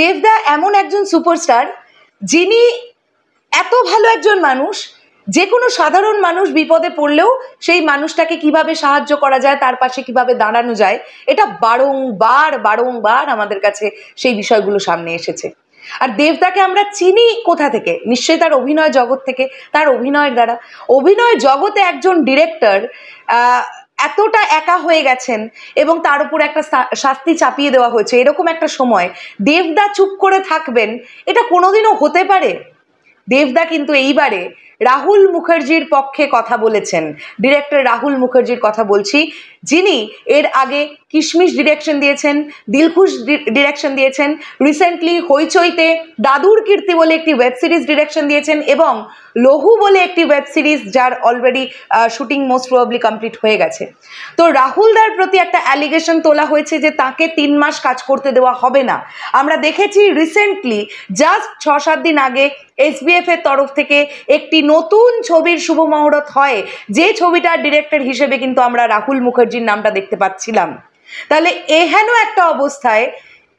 দেবদা এমন একজন সুপারস্টার যিনি এত ভালো একজন মানুষ যে কোনো সাধারণ মানুষ বিপদে পড়লেও সেই মানুষটাকে কিভাবে সাহায্য করা যায় তার পাশে কিভাবে দাঁড়ানো যায় এটা বারংবার বারংবার আমাদের কাছে সেই বিষয়গুলো সামনে এসেছে আর দেবদাকে আমরা চিনি কোথা থেকে নিশ্চয়ই তার অভিনয় জগৎ থেকে তার অভিনয়ের দ্বারা অভিনয় জগতে একজন ডিরেক্টর এতটা একা হয়ে গেছেন এবং তার উপর একটা শাস্তি চাপিয়ে দেওয়া হয়েছে এরকম একটা সময় দেবদা চুপ করে থাকবেন এটা কোনোদিনও হতে পারে দেবদা কিন্তু এইবারে রাহুল মুখার্জির পক্ষে কথা বলেছেন ডিরেক্টর রাহুল মুখার্জির কথা বলছি যিনি এর আগে কিশমিশ ডিরেকশন দিয়েছেন দিলখুশ ডিরেকশন দিয়েছেন রিসেন্টলি হইচইতে দাদুর কীর্তি বলে একটি ওয়েব সিরিজ ডিরেকশন দিয়েছেন এবং লহু বলে একটি ওয়েব সিরিজ যার already shooting most probably complete হয়ে গেছে তো রাহুলদার প্রতি একটা অ্যালিগেশন তোলা হয়েছে যে তাকে তিন মাস কাজ করতে দেওয়া হবে না আমরা দেখেছি রিসেন্টলি জাস্ট ছ সাত দিন আগে এসবিএফ এর তরফ থেকে একটি নতুন ছবির শুভ মুহূর্ত হয় যে ছবিটার ডিরেক্টর হিসেবে কিন্তু আমরা রাহুল মুখার্জি চ্যাটার্জির নামটা দেখতে পাচ্ছিলাম তাহলে এহেন একটা অবস্থায়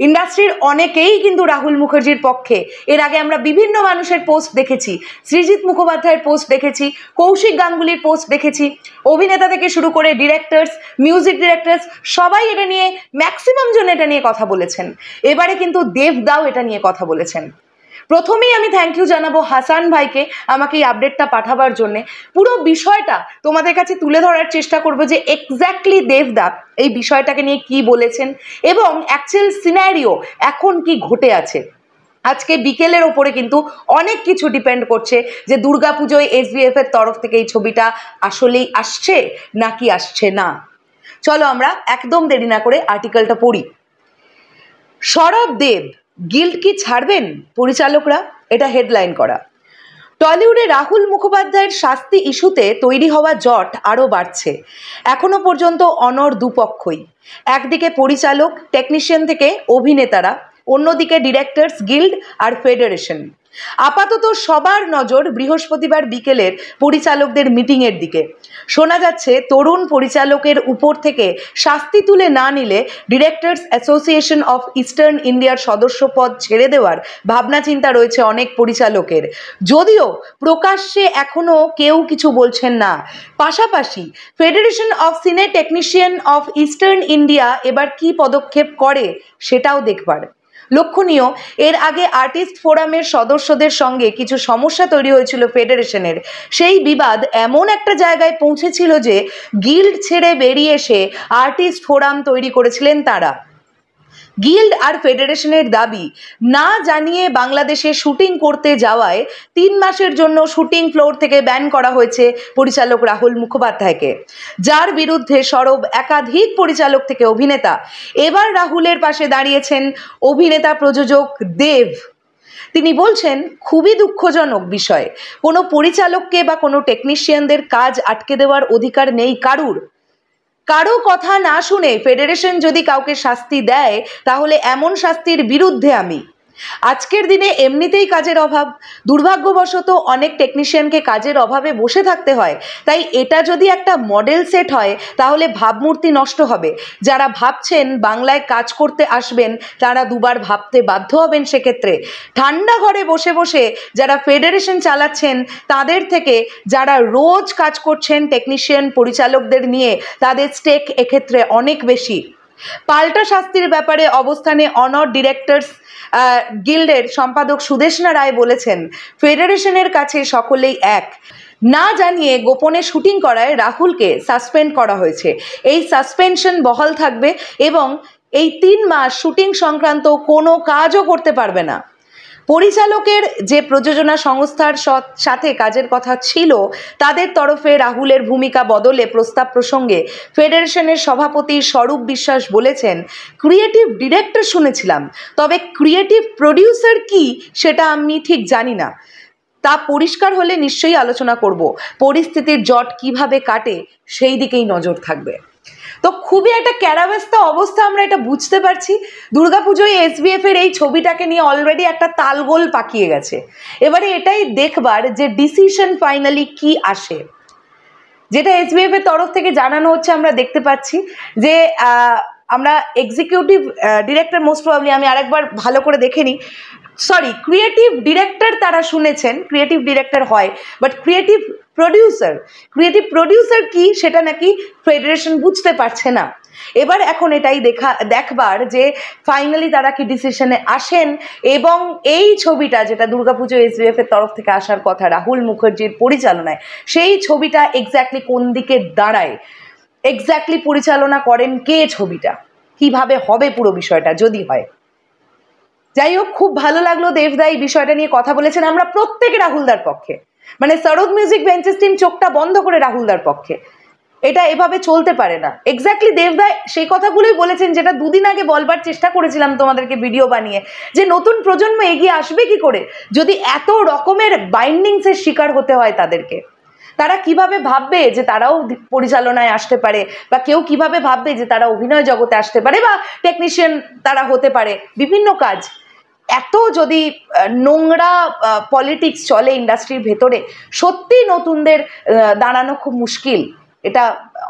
ইন্ডাস্ট্রির অনেকেই কিন্তু রাহুল মুখার্জির পক্ষে এর আগে আমরা বিভিন্ন মানুষের পোস্ট দেখেছি সৃজিৎ মুখোপাধ্যায়ের পোস্ট দেখেছি কৌশিক গাঙ্গুলির পোস্ট দেখেছি অভিনেতা থেকে শুরু করে ডিরেক্টরস মিউজিক ডিরেক্টরস সবাই এটা নিয়ে ম্যাক্সিমাম জন এটা নিয়ে কথা বলেছেন এবারে কিন্তু দেবদাও এটা নিয়ে কথা বলেছেন প্রথমেই আমি থ্যাংক ইউ জানাবো হাসান ভাইকে আমাকে এই আপডেটটা পাঠাবার জন্যে পুরো বিষয়টা তোমাদের কাছে তুলে ধরার চেষ্টা করবো যে এক্স্যাক্টলি দেবদা এই বিষয়টাকে নিয়ে কি বলেছেন এবং অ্যাকচুয়াল সিনারিও এখন কি ঘটে আছে আজকে বিকেলের ওপরে কিন্তু অনেক কিছু ডিপেন্ড করছে যে দুর্গাপুজোয় এসবিএফ এর তরফ থেকে এই ছবিটা আসলেই আসছে নাকি আসছে না চলো আমরা একদম দেরি না করে আর্টিকেলটা পড়ি সরব দেব গিল্ড কি ছাড়বেন পরিচালকরা এটা হেডলাইন করা টলিউডে রাহুল মুখোপাধ্যায়ের শাস্তি ইস্যুতে তৈরি হওয়া জট আরও বাড়ছে এখনও পর্যন্ত অনর দুপক্ষই একদিকে পরিচালক টেকনিশিয়ান থেকে অভিনেতারা অন্যদিকে ডিরেক্টরস গিল্ড আর ফেডারেশন আপাতত সবার নজর বৃহস্পতিবার বিকেলের পরিচালকদের মিটিংয়ের দিকে শোনা যাচ্ছে তরুণ পরিচালকের উপর থেকে শাস্তি তুলে না নিলে ডিরেক্টরস অ্যাসোসিয়েশন অফ ইস্টার্ন ইন্ডিয়ার সদস্য পদ ছেড়ে দেওয়ার ভাবনা চিন্তা রয়েছে অনেক পরিচালকের যদিও প্রকাশ্যে এখনও কেউ কিছু বলছেন না পাশাপাশি federation of cine technician of eastern India এবার কি পদক্ষেপ করে সেটাও দেখবার লক্ষণীয় এর আগে আর্টিস্ট ফোরামের সদস্যদের সঙ্গে কিছু সমস্যা তৈরি হয়েছিল ফেডারেশনের সেই বিবাদ এমন একটা জায়গায় পৌঁছেছিল যে গিল্ড ছেড়ে বেরিয়ে এসে আর্টিস্ট ফোরাম তৈরি করেছিলেন তারা গিল্ড আর ফেডারেশনের দাবি না জানিয়ে বাংলাদেশে শুটিং করতে যাওয়ায় তিন মাসের জন্য শুটিং ফ্লোর থেকে ব্যান করা হয়েছে পরিচালক রাহুল মুখোপাধ্যায়কে যার বিরুদ্ধে সরব একাধিক পরিচালক থেকে অভিনেতা এবার রাহুলের পাশে দাঁড়িয়েছেন অভিনেতা প্রযোজক দেব তিনি বলছেন খুবই দুঃখজনক বিষয় কোনো পরিচালককে বা কোনো টেকনিশিয়ানদের কাজ আটকে দেওয়ার অধিকার নেই কারুর কারো কথা না শুনে ফেডারেশন যদি কাউকে শাস্তি দেয় তাহলে এমন শাস্তির বিরুদ্ধে আমি আজকের দিনে এমনিতেই কাজের অভাব দুর্ভাগ্যবশত অনেক টেকনিশিয়ানকে কাজের অভাবে বসে থাকতে হয় তাই এটা যদি একটা মডেল সেট হয় তাহলে ভাবমূর্তি নষ্ট হবে যারা ভাবছেন বাংলায় কাজ করতে আসবেন তারা দুবার ভাবতে বাধ্য হবেন সেক্ষেত্রে ঠান্ডা ঘরে বসে বসে যারা ফেডারেশন চালাচ্ছেন তাদের থেকে যারা রোজ কাজ করছেন টেকনিশিয়ান পরিচালকদের নিয়ে তাদের স্টেক এক্ষেত্রে অনেক বেশি পাল্টা শাস্তির ব্যাপারে অবস্থানে অনর ডিরেক্টরস গিল্ডের সম্পাদক সুদেশনা রায় বলেছেন ফেডারেশনের কাছে সকলেই এক না জানিয়ে গোপনে শুটিং করায় রাহুলকে সাসপেন্ড করা হয়েছে এই সাসপেনশন বহাল থাকবে এবং এই তিন মাস শুটিং সংক্রান্ত কোনো কাজও করতে পারবে না পরিচালকের যে প্রযোজনা সংস্থার সাথে কাজের কথা ছিল তাদের তরফে রাহুলের ভূমিকা বদলে প্রস্তাব প্রসঙ্গে ফেডারেশনের সভাপতি স্বরূপ বিশ্বাস বলেছেন ক্রিয়েটিভ ডিরেক্টর শুনেছিলাম তবে ক্রিয়েটিভ প্রডিউসার কি সেটা আমি ঠিক জানি না তা পরিষ্কার হলে নিশ্চয়ই আলোচনা করব পরিস্থিতির জট কিভাবে কাটে সেই দিকেই নজর থাকবে তো খুবই একটা ক্যারাব্যস্ত অবস্থা আমরা এটা বুঝতে পারছি দুর্গাপুজোয় এস এর এই ছবিটাকে নিয়ে অলরেডি একটা তালগোল পাকিয়ে গেছে এবারে এটাই দেখবার যে ডিসিশন ফাইনালি কি আসে যেটা এস বিএফ এর তরফ থেকে জানানো হচ্ছে আমরা দেখতে পাচ্ছি যে আমরা এক্সিকিউটিভ ডিরেক্টর মোস্ট প্রবলি আমি আরেকবার ভালো করে দেখে নিই সরি ক্রিয়েটিভ ডিরেক্টর তারা শুনেছেন ক্রিয়েটিভ ডিরেক্টর হয় but creative producer creative producer কি সেটা নাকি ফেডারেশন বুঝতে পারছে না এবার এখন এটাই দেখা দেখবার যে ফাইনালি তারা কি ডিসিশনে আসেন এবং এই ছবিটা যেটা দুর্গাপুজো এসবিএফ এর তরফ থেকে আসার কথা রাহুল মুখার্জির পরিচালনায় সেই ছবিটা এক্স্যাক্টলি কোন দিকে দাঁড়ায় এক্স্যাক্টলি পরিচালনা করেন কে ছবিটা কিভাবে হবে পুরো বিষয়টা যদি হয় যাই হোক খুব ভালো লাগলো দেবদা এই বিষয়টা নিয়ে কথা বলেছেন আমরা প্রত্যেকে রাহুলদার পক্ষে মানে সরদ মিউজিক ভেঞ্চার্স টিম চোখটা বন্ধ করে রাহুলদার পক্ষে এটা এভাবে চলতে পারে না এক্স্যাক্টলি দেবদা সেই কথাগুলোই বলেছেন যেটা দুদিন আগে বলবার চেষ্টা করেছিলাম তোমাদেরকে ভিডিও বানিয়ে যে নতুন প্রজন্ম এগিয়ে আসবে কি করে যদি এত রকমের বাইন্ডিংসের শিকার হতে হয় তাদেরকে তারা কিভাবে ভাববে যে তারাও পরিচালনায় আসতে পারে বা কেউ কিভাবে ভাববে যে তারা অভিনয় জগতে আসতে পারে বা টেকনিশিয়ান তারা হতে পারে বিভিন্ন কাজ এত যদি নোংরা পলিটিক্স চলে ইন্ডাস্ট্রির ভেতরে সত্যি নতুনদের দাঁড়ানো খুব মুশকিল এটা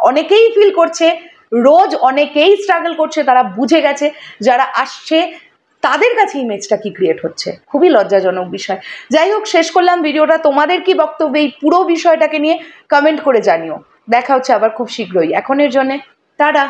অনেকেই ফিল করছে রোজ অনেকেই স্ট্রাগল করছে তারা বুঝে গেছে যারা আসছে তাদের কাছে ইমেজটা কি ক্রিয়েট হচ্ছে খুবই লজ্জাজনক বিষয় যাই হোক শেষ করলাম ভিডিওটা তোমাদের কি বক্তব্য এই পুরো বিষয়টাকে নিয়ে কমেন্ট করে জানিও দেখা হচ্ছে আবার খুব শীঘ্রই এখনের জন্যে তারা